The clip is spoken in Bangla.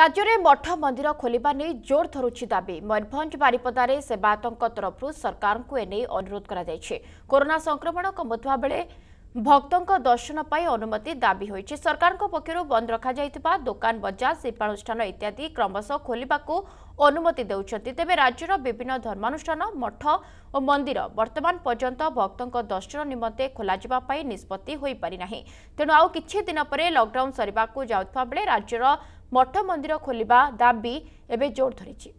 রাজ্যের মঠ মন্দির খোলা নিয়ে জোর ধরুছি দাবি ময়ূরভঞ্জ বারিপদার সেবায়তঙ্ তরফর সরকার এনে অনুরোধ করা করোনা সংক্রমণ কমুয়া বেড়ে ভক্তঙ্ক দর্শন পাই অনুমতি দাবি হয়েছে সরকারଙ୍କ পক্ষରୁ বন্ধ ରଖାଯାଇଥିବା দোকান ବଜାର ଶିଳ୍ପାନୁଷ୍ଠାନ ଇତ୍ୟାଦି କ୍ରମଶଃ ଖୋଲିବାକୁ ଅନୁମତି ଦେଉଛନ୍ତି ତେବେ ରାଜ୍ୟର ବିଭିନ୍ନ ଧର୍ମାନୁଷ୍ଠାନ ମଠ ଓ ମନ୍ଦିର ବର୍ତ୍ତମାନ ପର୍ଯ୍ୟନ୍ତ ଭକ୍ତଙ୍କ ଦର୍ଶନ ନିମନ୍ତେ ଖୋଲାଯିବା ପାଇଁ ନିଷ୍ପତ୍ତି ହୋଇପାରିନାହିଁ ତେଣୁ ଆଉ କିଛି ଦିନ ପରେ ଲକଡାଉନ୍ ସରିବାକୁ ଯାଉଥିବା ବେଳେ ରାଜ୍ୟର ମଠ ମନ୍ଦିର ଖୋଲିବା ଦାବି ଏବେ ଜୋର ଧରିଛି